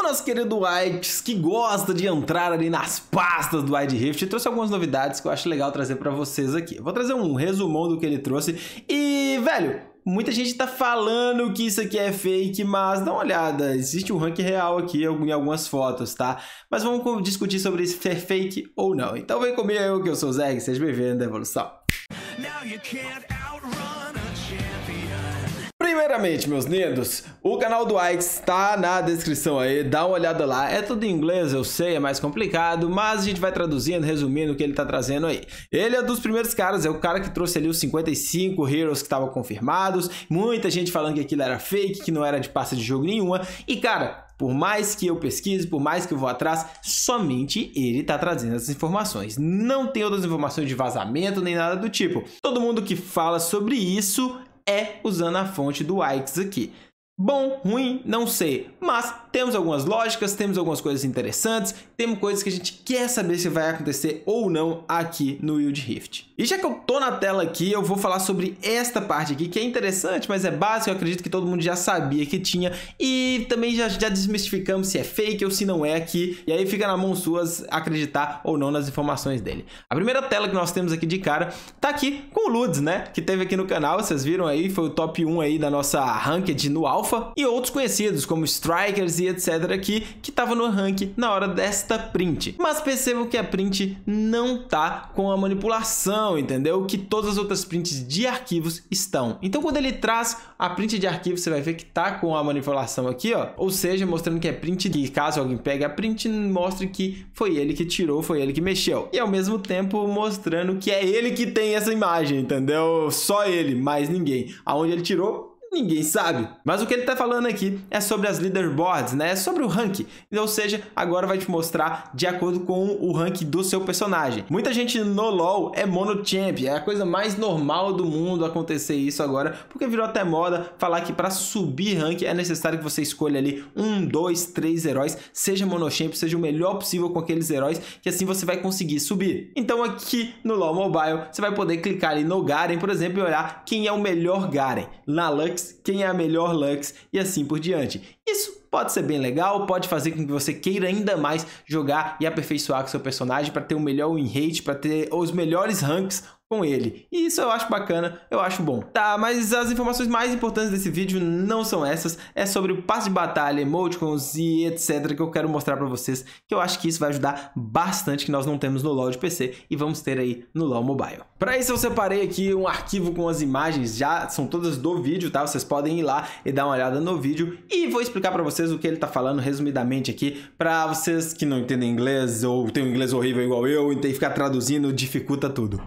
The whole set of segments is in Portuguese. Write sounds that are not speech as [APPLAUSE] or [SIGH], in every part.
O nosso querido Whites, que gosta de entrar ali nas pastas do Wide Rift, trouxe algumas novidades que eu acho legal trazer para vocês aqui. vou trazer um resumão do que ele trouxe e, velho, muita gente tá falando que isso aqui é fake, mas dá uma olhada, existe um rank real aqui em algumas fotos, tá? Mas vamos discutir sobre se é fake ou não. Então vem comigo eu que eu sou o Zeg, seja bem-vindo à evolução. Now you can't outrun a champion. Primeiramente, meus lindos, o canal do Ike está na descrição aí, dá uma olhada lá. É tudo em inglês, eu sei, é mais complicado, mas a gente vai traduzindo, resumindo o que ele está trazendo aí. Ele é dos primeiros caras, é o cara que trouxe ali os 55 Heroes que estavam confirmados, muita gente falando que aquilo era fake, que não era de pasta de jogo nenhuma, e cara, por mais que eu pesquise, por mais que eu vou atrás, somente ele está trazendo essas informações. Não tem outras informações de vazamento nem nada do tipo. Todo mundo que fala sobre isso é usando a fonte do Wix aqui. Bom, ruim, não sei, mas temos algumas lógicas, temos algumas coisas interessantes, temos coisas que a gente quer saber se vai acontecer ou não aqui no Wild Rift. E já que eu tô na tela aqui, eu vou falar sobre esta parte aqui, que é interessante, mas é básico, eu acredito que todo mundo já sabia que tinha, e também já, já desmistificamos se é fake ou se não é aqui, e aí fica na mão suas acreditar ou não nas informações dele. A primeira tela que nós temos aqui de cara tá aqui com o Ludes, né, que teve aqui no canal, vocês viram aí, foi o top 1 aí da nossa Ranked no Alpha, e outros conhecidos como Strikers e etc aqui, que estava no rank na hora desta print. Mas percebam que a print não tá com a manipulação, entendeu? Que todas as outras prints de arquivos estão. Então quando ele traz a print de arquivo, você vai ver que tá com a manipulação aqui, ó. Ou seja, mostrando que é print e caso alguém pegue a print, mostre que foi ele que tirou, foi ele que mexeu. E ao mesmo tempo mostrando que é ele que tem essa imagem, entendeu? Só ele, mais ninguém. Aonde ele tirou, Ninguém sabe. Mas o que ele está falando aqui é sobre as leaderboards, né? É sobre o rank. Ou seja, agora vai te mostrar de acordo com o rank do seu personagem. Muita gente no LoL é mono champ, é a coisa mais normal do mundo acontecer isso agora, porque virou até moda falar que para subir rank é necessário que você escolha ali um, dois, três heróis, seja mono champ, seja o melhor possível com aqueles heróis, que assim você vai conseguir subir. Então aqui no LoL Mobile, você vai poder clicar ali no Garen, por exemplo, e olhar quem é o melhor Garen. Na Lux quem é a melhor Lux e assim por diante. Isso pode ser bem legal, pode fazer com que você queira ainda mais jogar e aperfeiçoar com seu personagem para ter o melhor win rate, para ter os melhores ranks com ele. E isso eu acho bacana, eu acho bom. Tá, mas as informações mais importantes desse vídeo não são essas, é sobre o passe de batalha, emoticons e etc que eu quero mostrar pra vocês, que eu acho que isso vai ajudar bastante, que nós não temos no LoL de PC e vamos ter aí no LoL Mobile. Pra isso eu separei aqui um arquivo com as imagens, já são todas do vídeo, tá? Vocês podem ir lá e dar uma olhada no vídeo e vou explicar pra vocês o que ele tá falando resumidamente aqui, pra vocês que não entendem inglês ou tem um inglês horrível igual eu e tem que ficar traduzindo, dificulta tudo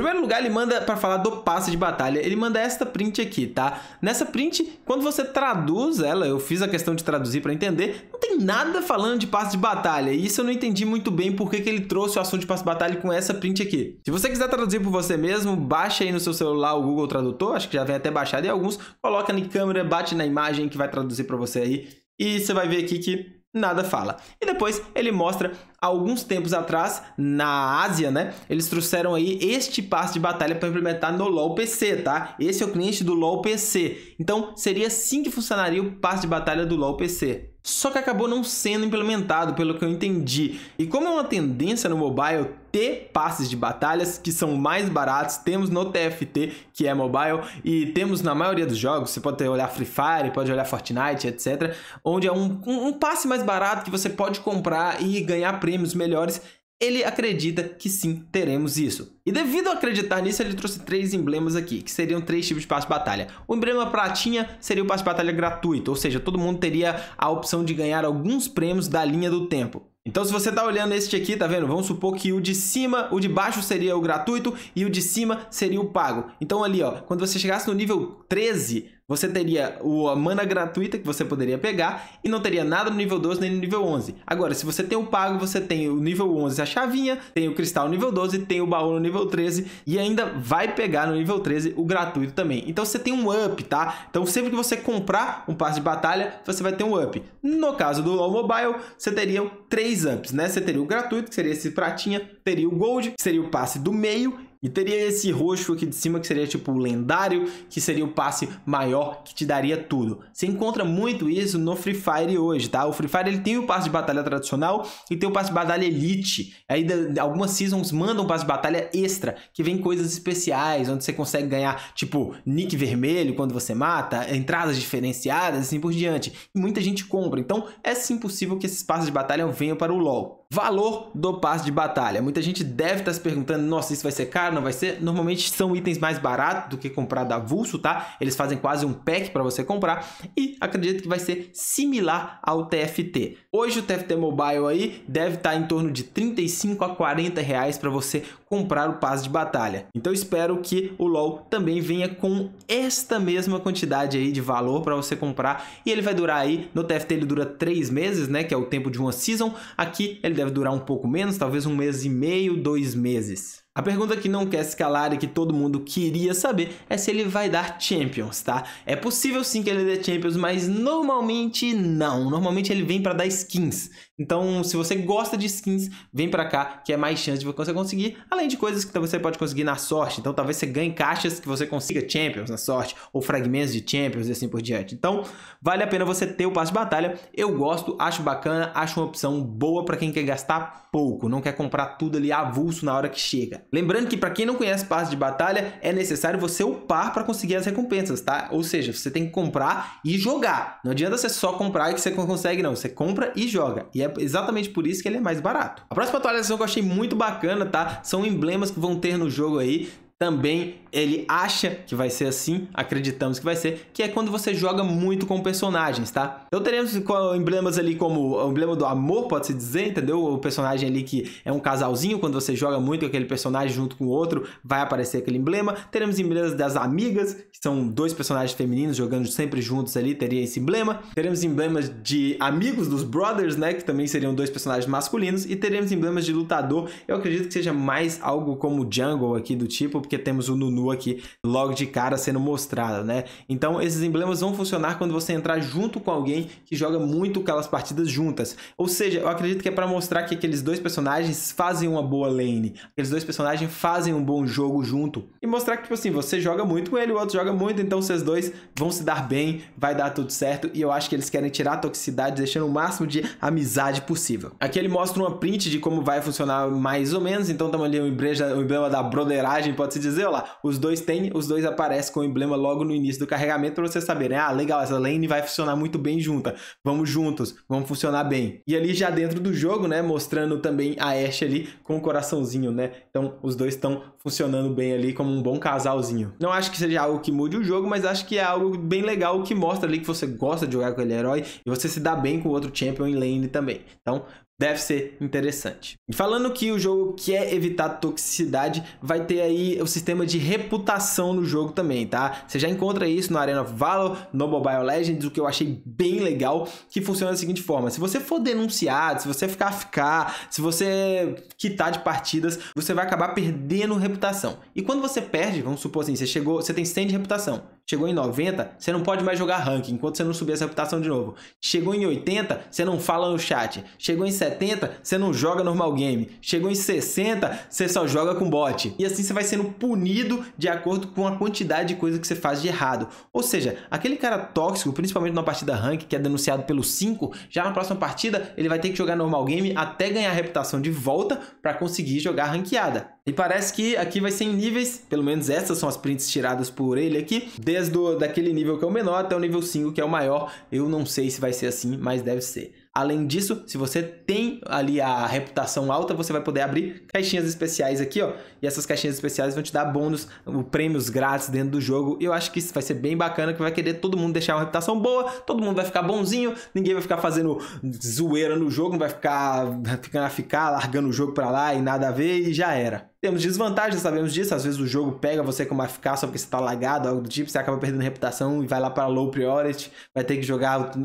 primeiro lugar, ele manda, para falar do passe de batalha, ele manda esta print aqui, tá? Nessa print, quando você traduz ela, eu fiz a questão de traduzir para entender, não tem nada falando de passe de batalha. E isso eu não entendi muito bem porque que ele trouxe o assunto de passe de batalha com essa print aqui. Se você quiser traduzir por você mesmo, baixa aí no seu celular o Google Tradutor, acho que já vem até baixado em alguns, coloca na câmera, bate na imagem que vai traduzir para você aí. E você vai ver aqui que nada fala. E depois ele mostra alguns tempos atrás na Ásia, né? Eles trouxeram aí este passe de batalha para implementar no LoL PC, tá? Esse é o cliente do LoL PC. Então seria assim que funcionaria o passe de batalha do LoL PC. Só que acabou não sendo implementado, pelo que eu entendi. E como é uma tendência no mobile ter passes de batalhas que são mais baratos, temos no TFT, que é mobile, e temos na maioria dos jogos, você pode olhar Free Fire, pode olhar Fortnite, etc, onde é um, um, um passe mais barato que você pode comprar e ganhar prêmios melhores ele acredita que sim, teremos isso. E devido a acreditar nisso, ele trouxe três emblemas aqui, que seriam três tipos de passe de batalha. O emblema pratinha seria o passe de batalha gratuito, ou seja, todo mundo teria a opção de ganhar alguns prêmios da linha do tempo. Então se você tá olhando este aqui, tá vendo? Vamos supor que o de cima, o de baixo seria o gratuito e o de cima seria o pago. Então ali, ó, quando você chegasse no nível 13, você teria a mana gratuita que você poderia pegar e não teria nada no nível 12 nem no nível 11. Agora, se você tem o pago, você tem o nível 11 a chavinha, tem o cristal no nível 12, tem o baú no nível 13 e ainda vai pegar no nível 13 o gratuito também. Então você tem um up, tá? Então sempre que você comprar um passe de batalha, você vai ter um up. No caso do LoL Mobile, você teria três ups, né? Você teria o gratuito, que seria esse pratinha, teria o gold, que seria o passe do meio e teria esse roxo aqui de cima que seria tipo o lendário, que seria o passe maior que te daria tudo. Você encontra muito isso no Free Fire hoje, tá? O Free Fire ele tem o passe de batalha tradicional e tem o passe de batalha elite. Aí algumas seasons mandam passe de batalha extra, que vem coisas especiais, onde você consegue ganhar tipo nick vermelho quando você mata, entradas diferenciadas e assim por diante. E muita gente compra, então é sim possível que esses passes de batalha venham para o LoL. Valor do passe de batalha. Muita gente deve estar tá se perguntando, nossa, isso vai ser caro, não vai ser? Normalmente são itens mais baratos do que comprar da Vulso, tá? Eles fazem quase um pack para você comprar e acredito que vai ser similar ao TFT. Hoje o TFT Mobile aí deve estar tá em torno de 35 a 40 reais para você comprar o passe de batalha. Então espero que o LoL também venha com esta mesma quantidade aí de valor para você comprar e ele vai durar aí, no TFT ele dura 3 meses, né, que é o tempo de uma season. Aqui ele deve durar um pouco menos, talvez um mês e meio, dois meses. A pergunta que não quer escalar e que todo mundo queria saber é se ele vai dar Champions, tá? É possível sim que ele dê Champions, mas normalmente não. Normalmente ele vem para dar skins. Então, se você gosta de skins, vem para cá, que é mais chance de você conseguir, além de coisas que você pode conseguir na sorte. Então, talvez você ganhe caixas que você consiga Champions na sorte, ou fragmentos de Champions e assim por diante. Então, vale a pena você ter o passe de batalha. Eu gosto, acho bacana, acho uma opção boa para quem quer gastar pouco, não quer comprar tudo ali avulso na hora que chega. Lembrando que para quem não conhece passe de batalha, é necessário você upar para conseguir as recompensas, tá? Ou seja, você tem que comprar e jogar. Não adianta você só comprar e que você consegue não, você compra e joga. E é é exatamente por isso que ele é mais barato. A próxima atualização que eu achei muito bacana, tá? São emblemas que vão ter no jogo aí também ele acha que vai ser assim, acreditamos que vai ser, que é quando você joga muito com personagens, tá? Então teremos emblemas ali como o emblema do amor, pode-se dizer, entendeu? O personagem ali que é um casalzinho, quando você joga muito aquele personagem junto com o outro, vai aparecer aquele emblema. Teremos emblemas das amigas, que são dois personagens femininos jogando sempre juntos ali, teria esse emblema. Teremos emblemas de amigos dos brothers, né? Que também seriam dois personagens masculinos. E teremos emblemas de lutador, eu acredito que seja mais algo como jungle aqui do tipo, porque temos o Nunu aqui logo de cara sendo mostrado, né? Então esses emblemas vão funcionar quando você entrar junto com alguém que joga muito aquelas partidas juntas. Ou seja, eu acredito que é para mostrar que aqueles dois personagens fazem uma boa lane, aqueles dois personagens fazem um bom jogo junto e mostrar que tipo assim, você joga muito com ele, o outro joga muito, então vocês dois vão se dar bem, vai dar tudo certo e eu acho que eles querem tirar a toxicidade, deixando o máximo de amizade possível. Aqui ele mostra uma print de como vai funcionar mais ou menos, então estamos ali o um emblema da broderagem, pode-se dizer, olha lá, os dois têm, os dois aparecem com o emblema logo no início do carregamento para vocês saberem, ah, legal, essa lane vai funcionar muito bem junta, vamos juntos, vamos funcionar bem. E ali já dentro do jogo, né, mostrando também a Ashe ali com o um coraçãozinho, né, então os dois estão funcionando bem ali como um bom casalzinho. Não acho que seja algo que mude o jogo, mas acho que é algo bem legal que mostra ali que você gosta de jogar com aquele herói e você se dá bem com o outro champion em lane também. Então, deve ser interessante. E falando que o jogo quer é evitar toxicidade, vai ter aí o sistema de reputação no jogo também, tá? Você já encontra isso no Arena of Valor, no Mobile Legends, o que eu achei bem legal, que funciona da seguinte forma. Se você for denunciado, se você ficar ficar, se você quitar de partidas, você vai acabar perdendo reputação. E quando você perde, vamos supor assim, você chegou, você tem 100 de reputação. Chegou em 90, você não pode mais jogar ranking enquanto você não subir essa reputação de novo. Chegou em 80, você não fala no chat. Chegou em 70, você não joga normal game. Chegou em 60, você só joga com bot. E assim você vai sendo punido de acordo com a quantidade de coisa que você faz de errado. Ou seja, aquele cara tóxico, principalmente na partida rank, que é denunciado pelo 5, já na próxima partida ele vai ter que jogar normal game até ganhar a reputação de volta para conseguir jogar ranqueada. E parece que aqui vai ser em níveis, pelo menos essas são as prints tiradas por ele aqui, de desde do, daquele nível que é o menor até o nível 5 que é o maior. Eu não sei se vai ser assim, mas deve ser. Além disso, se você tem ali a reputação alta, você vai poder abrir caixinhas especiais aqui, ó. E essas caixinhas especiais vão te dar bônus, prêmios grátis dentro do jogo. Eu acho que isso vai ser bem bacana, que vai querer todo mundo deixar uma reputação boa, todo mundo vai ficar bonzinho, ninguém vai ficar fazendo zoeira no jogo, não vai ficar, [LAUGHS] ficar, ficar largando o jogo pra lá e nada a ver e já era. Temos desvantagens, sabemos disso. Às vezes o jogo pega você com uma só porque você tá lagado, algo do tipo, você acaba perdendo reputação e vai lá para low priority, vai ter que jogar uh,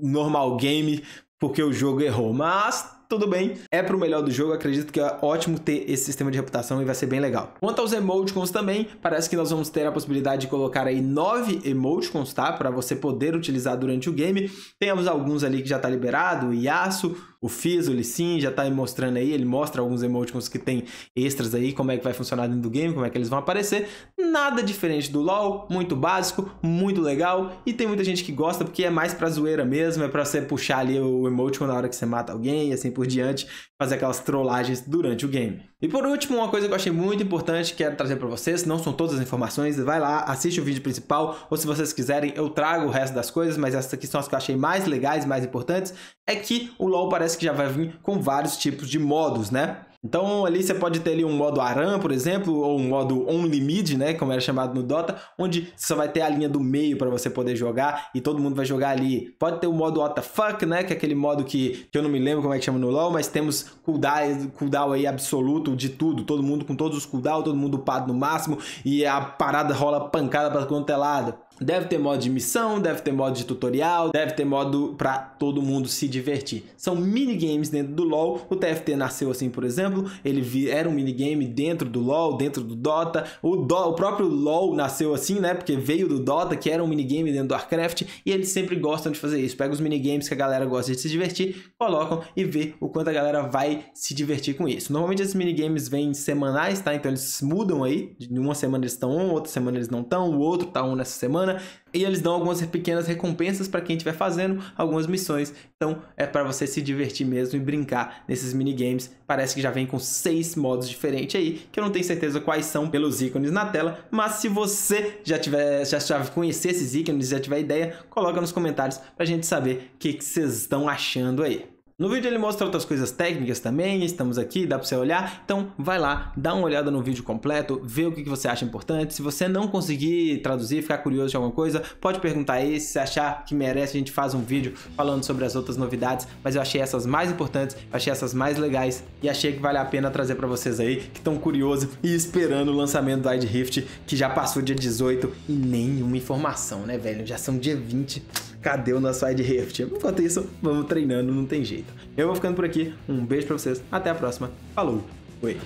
normal game porque o jogo errou. Mas tudo bem, é pro melhor do jogo, acredito que é ótimo ter esse sistema de reputação e vai ser bem legal. Quanto aos emoticons também, parece que nós vamos ter a possibilidade de colocar aí nove emoticons, tá? Para você poder utilizar durante o game. Temos alguns ali que já tá liberado, Yasuo, o Fizz, ele sim já tá mostrando aí, ele mostra alguns emoticons que tem extras aí, como é que vai funcionar dentro do game, como é que eles vão aparecer. Nada diferente do LoL, muito básico, muito legal, e tem muita gente que gosta porque é mais pra zoeira mesmo, é pra você puxar ali o emoticon na hora que você mata alguém e assim por diante, fazer aquelas trollagens durante o game. E por último, uma coisa que eu achei muito importante, quero trazer para vocês, não são todas as informações, vai lá, assiste o vídeo principal, ou se vocês quiserem, eu trago o resto das coisas, mas essas aqui são as que eu achei mais legais, mais importantes, é que o LoL parece que já vai vir com vários tipos de modos, né? Então ali você pode ter ali um modo ARAM, por exemplo, ou um modo Only Mid, né, como era chamado no Dota, onde você só vai ter a linha do meio para você poder jogar e todo mundo vai jogar ali. Pode ter o modo WTF, fuck, né, que é aquele modo que, que eu não me lembro como é que chama no LoL, mas temos cooldown, cooldown aí absoluto de tudo, todo mundo com todos os cooldown, todo mundo upado no máximo e a parada rola pancada para quanto é lado. Deve ter modo de missão, deve ter modo de tutorial, deve ter modo para todo mundo se divertir. São minigames dentro do LoL. O TFT nasceu assim, por exemplo, ele era um minigame dentro do LoL, dentro do Dota. O, do, o próprio LoL nasceu assim, né? Porque veio do Dota, que era um minigame dentro do Warcraft, e eles sempre gostam de fazer isso. Pega os minigames que a galera gosta de se divertir, colocam e vê o quanto a galera vai se divertir com isso. Normalmente esses minigames vêm semanais, tá? Então eles mudam aí. De uma semana eles estão um, outra semana eles não estão, o outro tá um nessa semana semana e eles dão algumas pequenas recompensas para quem estiver fazendo algumas missões. Então é para você se divertir mesmo e brincar nesses minigames. Parece que já vem com seis modos diferentes aí, que eu não tenho certeza quais são pelos ícones na tela, mas se você já tiver já, já conhecer esses ícones, já tiver ideia, coloca nos comentários para a gente saber o que vocês estão achando aí. No vídeo ele mostra outras coisas técnicas também, estamos aqui, dá para você olhar. Então vai lá, dá uma olhada no vídeo completo, vê o que você acha importante. Se você não conseguir traduzir, ficar curioso de alguma coisa, pode perguntar aí. Se achar que merece, a gente faz um vídeo falando sobre as outras novidades. Mas eu achei essas mais importantes, achei essas mais legais e achei que vale a pena trazer para vocês aí que estão curiosos e esperando o lançamento do Wide Rift, que já passou dia 18 e nenhuma informação, né, velho? Já são dia 20 cadê o nosso side rift? Enquanto isso, vamos treinando, não tem jeito. Eu vou ficando por aqui, um beijo para vocês, até a próxima, falou, fui!